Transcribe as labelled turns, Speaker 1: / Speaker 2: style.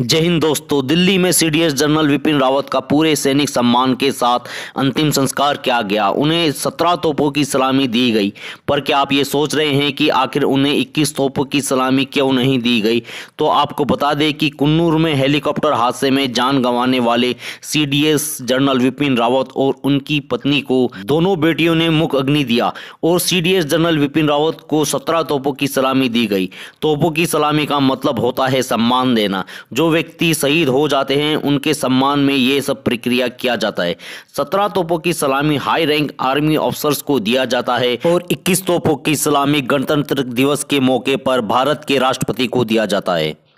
Speaker 1: जय हिंद दोस्तों दिल्ली में सीडीएस जनरल विपिन रावत का पूरे सैनिक सम्मान के साथ अंतिम संस्कार किया गया उन्हें सत्रह तोपों की सलामी दी गई पर क्या आप ये सोच रहे हैं कि आखिर उन्हें इक्कीस तोपों की सलामी क्यों नहीं दी गई तो आपको बता दें कि कुन्नूर में हेलीकॉप्टर हादसे में जान गंवाने वाले सी जनरल विपिन रावत और उनकी पत्नी को दोनों बेटियों ने मुख अग्नि दिया और सी जनरल विपिन रावत को सत्रह तोपों की सलामी दी गई तोपों की सलामी का मतलब होता है सम्मान देना जो व्यक्ति शहीद हो जाते हैं उनके सम्मान में ये सब प्रक्रिया किया जाता है सत्रह तोपों की सलामी हाई रैंक आर्मी ऑफिसर्स को दिया जाता है और इक्कीस तोपों की सलामी गणतंत्र दिवस के मौके पर भारत के राष्ट्रपति को दिया जाता है